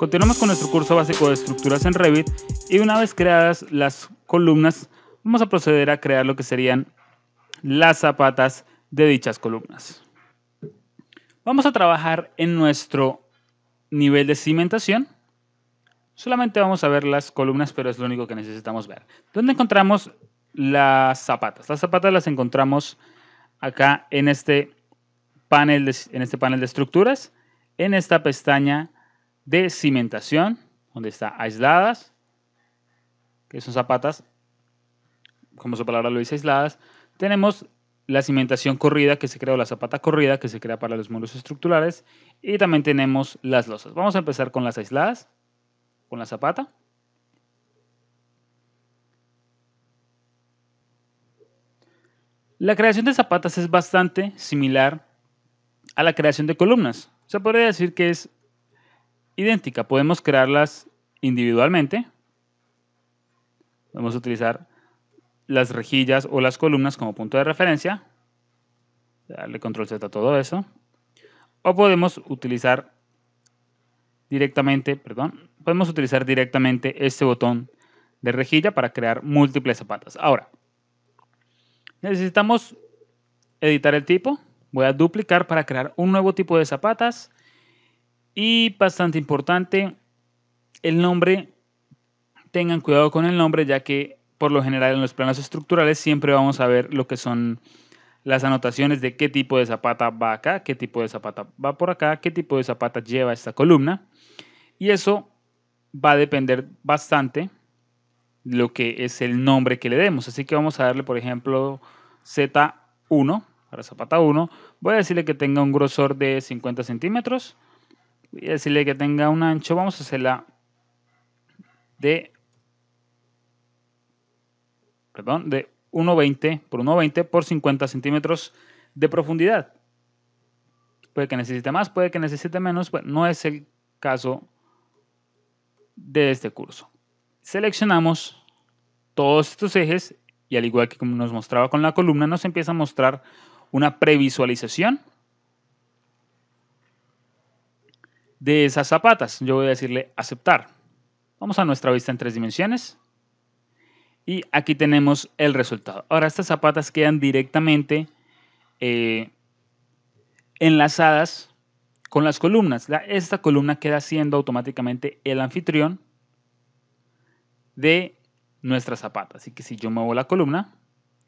Continuamos con nuestro curso básico de estructuras en Revit y una vez creadas las columnas, vamos a proceder a crear lo que serían las zapatas de dichas columnas. Vamos a trabajar en nuestro nivel de cimentación. Solamente vamos a ver las columnas, pero es lo único que necesitamos ver. ¿Dónde encontramos las zapatas? Las zapatas las encontramos acá en este panel de, en este panel de estructuras, en esta pestaña de cimentación, donde está aisladas, que son zapatas, como su palabra lo dice, aisladas. Tenemos la cimentación corrida que se crea o la zapata corrida que se crea para los muros estructurales. Y también tenemos las losas. Vamos a empezar con las aisladas, con la zapata. La creación de zapatas es bastante similar a la creación de columnas. Se podría decir que es idéntica. Podemos crearlas individualmente. podemos utilizar las rejillas o las columnas como punto de referencia. Darle control Z a todo eso. O podemos utilizar directamente, perdón, podemos utilizar directamente este botón de rejilla para crear múltiples zapatas. Ahora, necesitamos editar el tipo. Voy a duplicar para crear un nuevo tipo de zapatas y bastante importante, el nombre, tengan cuidado con el nombre, ya que por lo general en los planos estructurales siempre vamos a ver lo que son las anotaciones de qué tipo de zapata va acá, qué tipo de zapata va por acá, qué tipo de zapata lleva esta columna. Y eso va a depender bastante lo que es el nombre que le demos. Así que vamos a darle, por ejemplo, Z1 para zapata 1. Voy a decirle que tenga un grosor de 50 centímetros voy a decirle que tenga un ancho, vamos a hacerla de, perdón, de 1,20 por 1,20 por 50 centímetros de profundidad. Puede que necesite más, puede que necesite menos, pero pues no es el caso de este curso. Seleccionamos todos estos ejes y al igual que como nos mostraba con la columna, nos empieza a mostrar una previsualización de esas zapatas. Yo voy a decirle aceptar. Vamos a nuestra vista en tres dimensiones. Y aquí tenemos el resultado. Ahora estas zapatas quedan directamente eh, enlazadas con las columnas. Esta columna queda siendo automáticamente el anfitrión de nuestra zapata. Así que si yo muevo la columna,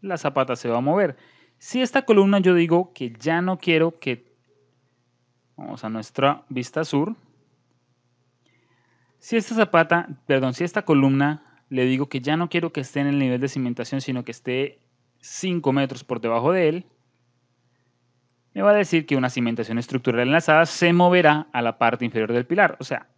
la zapata se va a mover. Si esta columna yo digo que ya no quiero que Vamos a nuestra vista sur. Si esta zapata, perdón, si esta columna le digo que ya no quiero que esté en el nivel de cimentación, sino que esté 5 metros por debajo de él, me va a decir que una cimentación estructural enlazada se moverá a la parte inferior del pilar. O sea,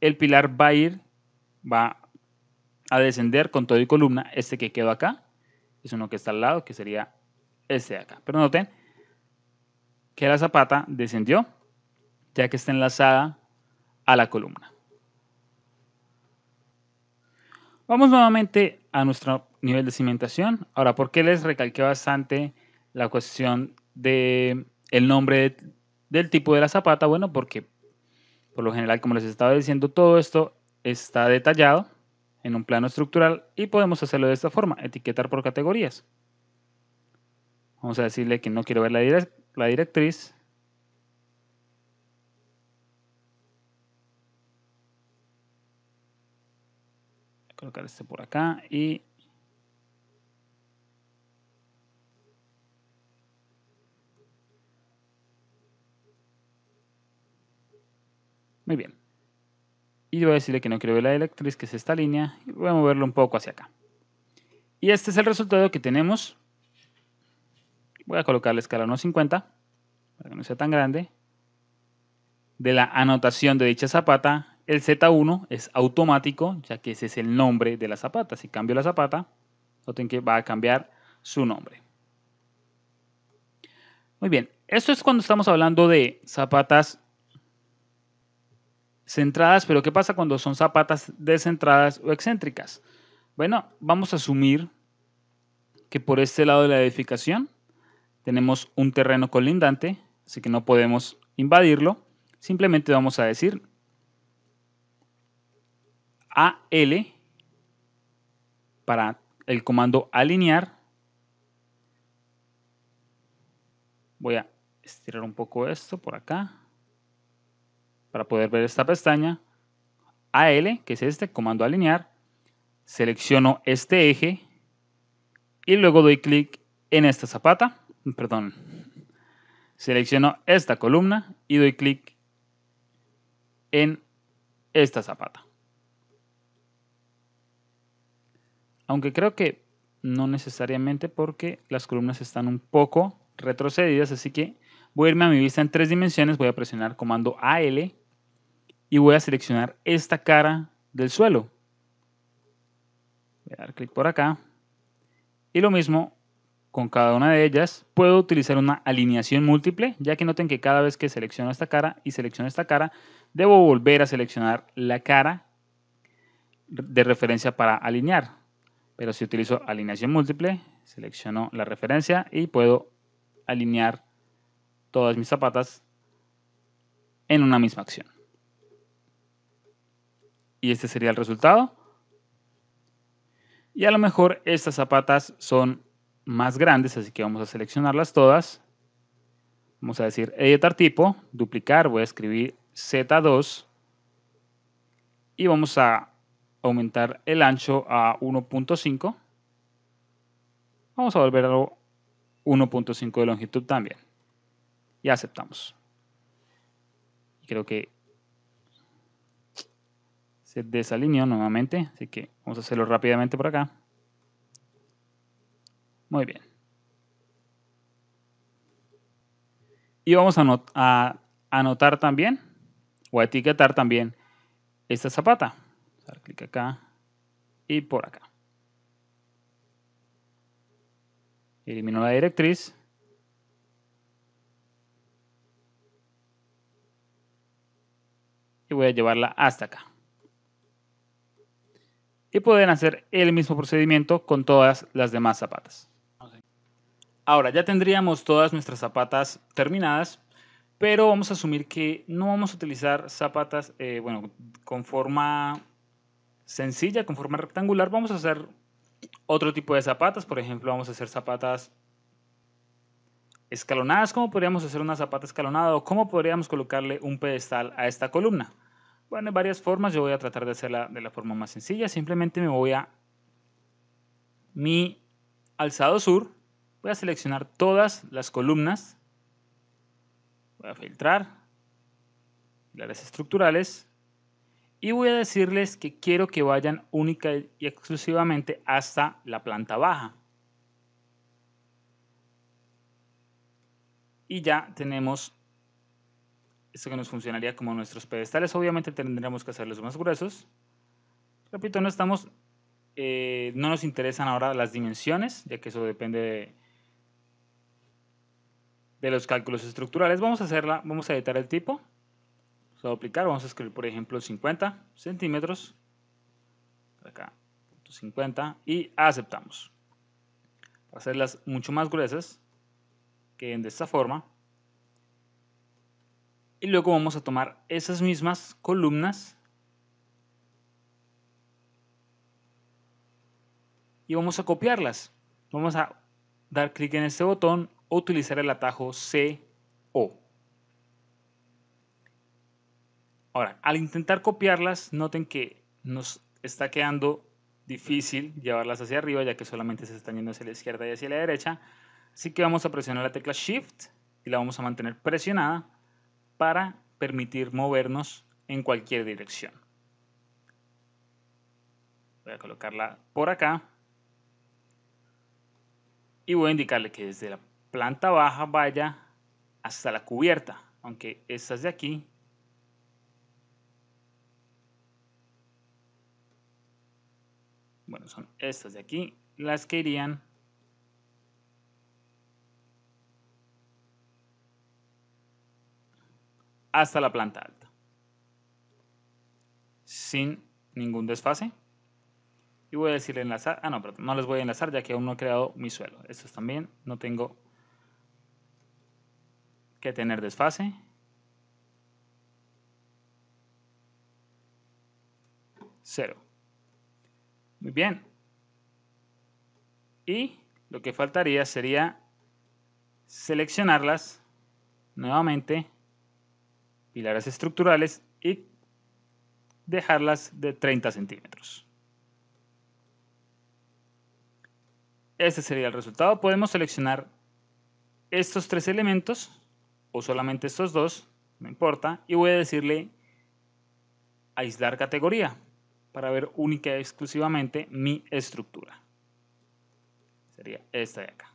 el pilar va a ir, va a descender con todo y columna. Este que quedó acá es uno que está al lado, que sería este de acá. Pero noten que la zapata descendió ya que está enlazada a la columna. Vamos nuevamente a nuestro nivel de cimentación. Ahora, ¿por qué les recalqué bastante la cuestión del el nombre del tipo de la zapata? Bueno, porque por lo general, como les estaba diciendo, todo esto está detallado en un plano estructural y podemos hacerlo de esta forma, etiquetar por categorías. Vamos a decirle que no quiero ver la directriz, colocar este por acá y Muy bien. Y yo voy a decirle que no quiero ver la electriz, que es esta línea, y voy a moverlo un poco hacia acá. Y este es el resultado que tenemos. Voy a colocar la escala 1.50, para que no sea tan grande, de la anotación de dicha zapata el Z1 es automático, ya que ese es el nombre de la zapata. Si cambio la zapata, noten que va a cambiar su nombre. Muy bien, esto es cuando estamos hablando de zapatas centradas, pero ¿qué pasa cuando son zapatas descentradas o excéntricas? Bueno, vamos a asumir que por este lado de la edificación tenemos un terreno colindante, así que no podemos invadirlo. Simplemente vamos a decir AL para el comando alinear. Voy a estirar un poco esto por acá para poder ver esta pestaña. AL, que es este comando alinear, selecciono este eje y luego doy clic en esta zapata, perdón, selecciono esta columna y doy clic en esta zapata. Aunque creo que no necesariamente porque las columnas están un poco retrocedidas, así que voy a irme a mi vista en tres dimensiones, voy a presionar comando AL y voy a seleccionar esta cara del suelo. Voy a dar clic por acá. Y lo mismo con cada una de ellas. Puedo utilizar una alineación múltiple, ya que noten que cada vez que selecciono esta cara y selecciono esta cara, debo volver a seleccionar la cara de referencia para alinear. Pero si utilizo alineación múltiple, selecciono la referencia y puedo alinear todas mis zapatas en una misma acción. Y este sería el resultado. Y a lo mejor estas zapatas son más grandes, así que vamos a seleccionarlas todas. Vamos a decir editar tipo, duplicar, voy a escribir Z2 y vamos a aumentar el ancho a 1.5. Vamos a volverlo 1.5 de longitud también. Y aceptamos. Creo que se desalineó nuevamente, así que vamos a hacerlo rápidamente por acá. Muy bien. Y vamos a, anotar también, o a etiquetar también, esta zapata dar clic acá y por acá. Elimino la directriz. Y voy a llevarla hasta acá. Y pueden hacer el mismo procedimiento con todas las demás zapatas. Ahora ya tendríamos todas nuestras zapatas terminadas, pero vamos a asumir que no vamos a utilizar zapatas eh, bueno, con forma sencilla con forma rectangular, vamos a hacer otro tipo de zapatas. Por ejemplo, vamos a hacer zapatas escalonadas. ¿Cómo podríamos hacer una zapata escalonada o cómo podríamos colocarle un pedestal a esta columna? Bueno, hay varias formas. Yo voy a tratar de hacerla de la forma más sencilla. Simplemente me voy a mi alzado sur. Voy a seleccionar todas las columnas. Voy a filtrar. Las estructurales y voy a decirles que quiero que vayan única y exclusivamente hasta la planta baja. Y ya tenemos esto que nos funcionaría como nuestros pedestales. Obviamente tendríamos que hacerlos más gruesos. Repito, no estamos, eh, no nos interesan ahora las dimensiones, ya que eso depende de, de los cálculos estructurales. Vamos a hacerla, vamos a editar el tipo. Se a duplicar, vamos a escribir por ejemplo 50 centímetros, acá, 50 y aceptamos. Para hacerlas mucho más gruesas, en de esta forma. Y luego vamos a tomar esas mismas columnas y vamos a copiarlas. Vamos a dar clic en este botón o utilizar el atajo C O. Ahora, al intentar copiarlas, noten que nos está quedando difícil llevarlas hacia arriba, ya que solamente se están yendo hacia la izquierda y hacia la derecha. Así que vamos a presionar la tecla Shift y la vamos a mantener presionada para permitir movernos en cualquier dirección. Voy a colocarla por acá y voy a indicarle que desde la planta baja vaya hasta la cubierta, aunque estas de aquí bueno, son estas de aquí, las que irían hasta la planta alta, sin ningún desfase. Y voy a decirle enlazar, ah no, no les voy a enlazar ya que aún no he creado mi suelo. Estos también no tengo que tener desfase. Cero. Muy bien. Y lo que faltaría sería seleccionarlas nuevamente, pilares estructurales y dejarlas de 30 centímetros. Este sería el resultado. Podemos seleccionar estos tres elementos o solamente estos dos, no importa, y voy a decirle aislar categoría para ver única y exclusivamente mi estructura. Sería esta de acá.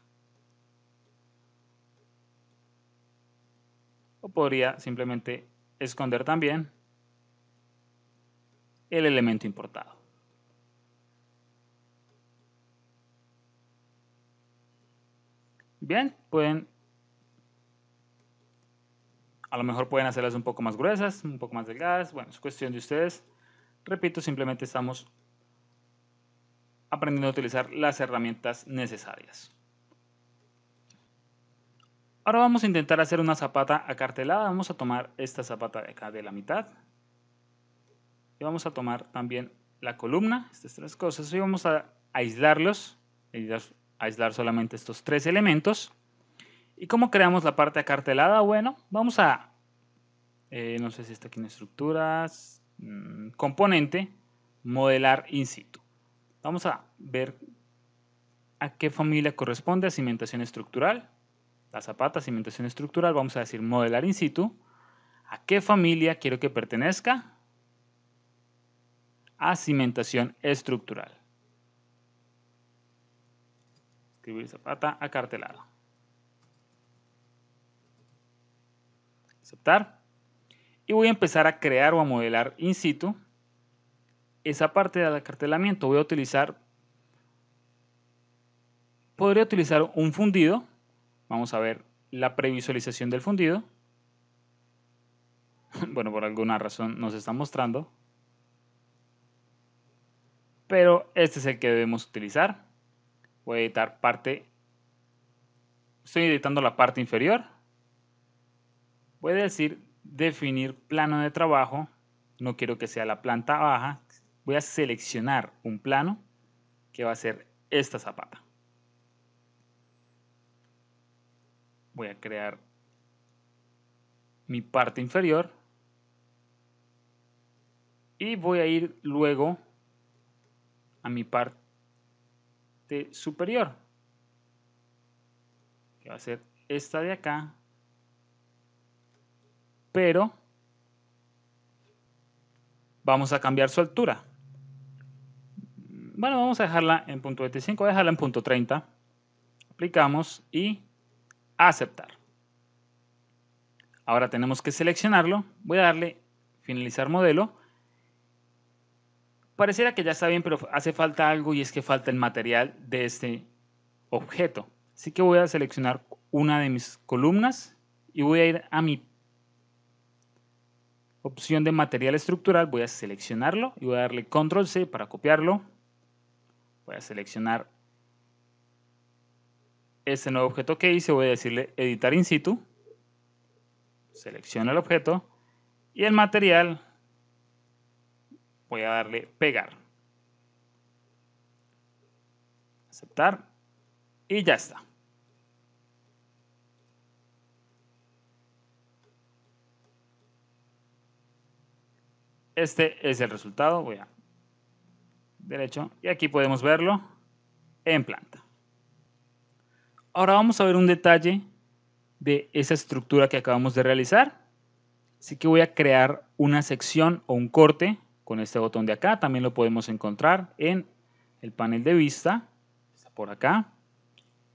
O podría simplemente esconder también el elemento importado. Bien, pueden, a lo mejor pueden hacerlas un poco más gruesas, un poco más delgadas, bueno, es cuestión de ustedes. Repito, simplemente estamos aprendiendo a utilizar las herramientas necesarias. Ahora vamos a intentar hacer una zapata acartelada. Vamos a tomar esta zapata de acá de la mitad. Y vamos a tomar también la columna, estas tres cosas. Y vamos a aislarlos, aislar solamente estos tres elementos. ¿Y cómo creamos la parte acartelada? Bueno, vamos a, eh, no sé si está aquí en estructuras, Mm, componente modelar in situ. Vamos a ver a qué familia corresponde a cimentación estructural. La zapata, cimentación estructural, vamos a decir modelar in situ. ¿A qué familia quiero que pertenezca? A cimentación estructural. Escribir zapata acartelada. Aceptar y voy a empezar a crear o a modelar in situ esa parte del acartelamiento. Voy a utilizar, podría utilizar un fundido, vamos a ver la previsualización del fundido. Bueno, por alguna razón nos está mostrando. Pero este es el que debemos utilizar. Voy a editar parte. Estoy editando la parte inferior. Voy a decir definir plano de trabajo, no quiero que sea la planta baja, voy a seleccionar un plano que va a ser esta zapata. Voy a crear mi parte inferior y voy a ir luego a mi parte superior que va a ser esta de acá pero vamos a cambiar su altura. Bueno, vamos a dejarla en punto 25, voy dejarla en punto 30. Aplicamos y aceptar. Ahora tenemos que seleccionarlo. Voy a darle finalizar modelo. Pareciera que ya está bien, pero hace falta algo y es que falta el material de este objeto. Así que voy a seleccionar una de mis columnas y voy a ir a mi opción de material estructural, voy a seleccionarlo y voy a darle control C para copiarlo. Voy a seleccionar este nuevo objeto que hice, voy a decirle editar in situ. Selecciono el objeto y el material voy a darle pegar. Aceptar y ya está. Este es el resultado. Voy a derecho y aquí podemos verlo en planta. Ahora vamos a ver un detalle de esa estructura que acabamos de realizar. Así que voy a crear una sección o un corte con este botón de acá. También lo podemos encontrar en el panel de vista. Está por acá.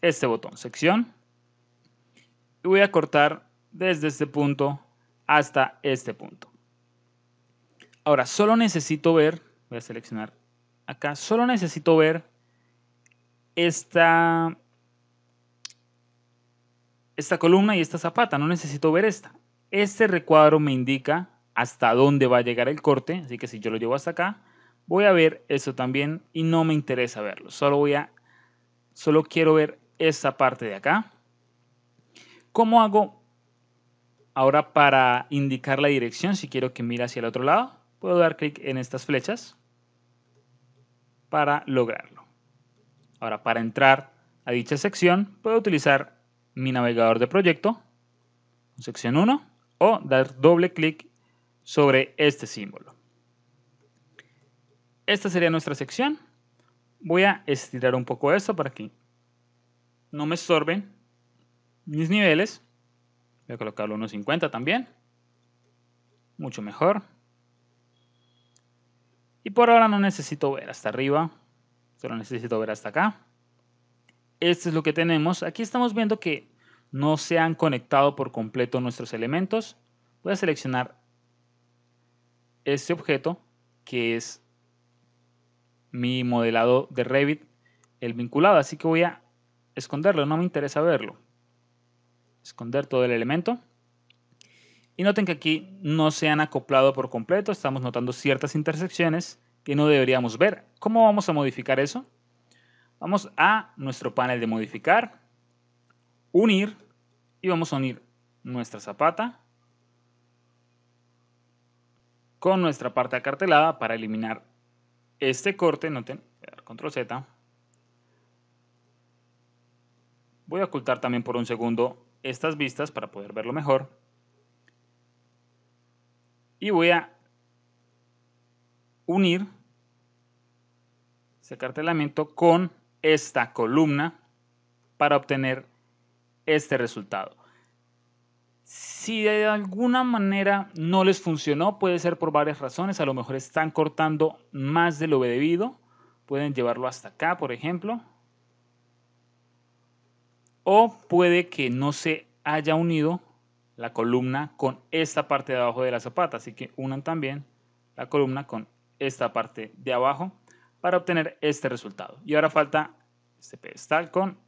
Este botón, sección. Y voy a cortar desde este punto hasta este punto. Ahora, solo necesito ver, voy a seleccionar acá, solo necesito ver esta, esta columna y esta zapata, no necesito ver esta. Este recuadro me indica hasta dónde va a llegar el corte, así que si yo lo llevo hasta acá, voy a ver eso también y no me interesa verlo, solo voy a, solo quiero ver esta parte de acá. ¿Cómo hago ahora para indicar la dirección si quiero que mire hacia el otro lado? puedo dar clic en estas flechas para lograrlo. Ahora, para entrar a dicha sección, puedo utilizar mi navegador de proyecto, sección 1, o dar doble clic sobre este símbolo. Esta sería nuestra sección. Voy a estirar un poco esto para que no me estorben mis niveles. Voy a colocarlo 150 también. Mucho mejor. Y por ahora no necesito ver hasta arriba, solo necesito ver hasta acá. Esto es lo que tenemos. Aquí estamos viendo que no se han conectado por completo nuestros elementos. Voy a seleccionar este objeto que es mi modelado de Revit, el vinculado. Así que voy a esconderlo, no me interesa verlo. Esconder todo el elemento. Y noten que aquí no se han acoplado por completo, estamos notando ciertas intersecciones que no deberíamos ver. ¿Cómo vamos a modificar eso? Vamos a nuestro panel de modificar, unir, y vamos a unir nuestra zapata con nuestra parte acartelada para eliminar este corte. Noten, dar control Z. Voy a ocultar también por un segundo estas vistas para poder verlo mejor y voy a unir ese cartelamiento con esta columna para obtener este resultado. Si de alguna manera no les funcionó, puede ser por varias razones, a lo mejor están cortando más de lo debido, pueden llevarlo hasta acá, por ejemplo, o puede que no se haya unido la columna con esta parte de abajo de la zapata. Así que unan también la columna con esta parte de abajo para obtener este resultado. Y ahora falta este pedestal con...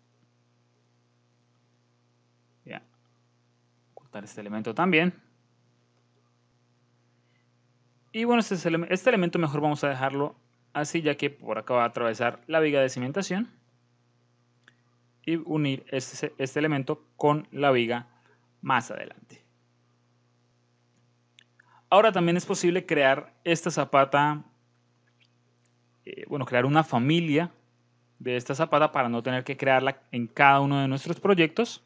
Ya. Ocultar este elemento también. Y bueno, este, este elemento mejor vamos a dejarlo así ya que por acá va a atravesar la viga de cimentación y unir este, este elemento con la viga más adelante. Ahora también es posible crear esta zapata, eh, bueno, crear una familia de esta zapata para no tener que crearla en cada uno de nuestros proyectos,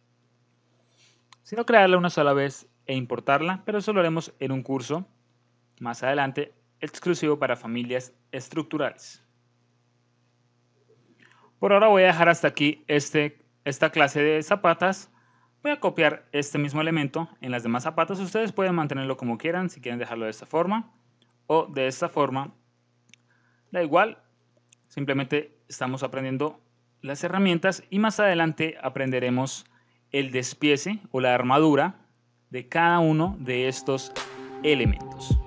sino crearla una sola vez e importarla, pero eso lo haremos en un curso más adelante exclusivo para familias estructurales. Por ahora voy a dejar hasta aquí este, esta clase de zapatas a copiar este mismo elemento en las demás zapatas. Ustedes pueden mantenerlo como quieran, si quieren dejarlo de esta forma o de esta forma. Da igual, simplemente estamos aprendiendo las herramientas y más adelante aprenderemos el despiece o la armadura de cada uno de estos elementos.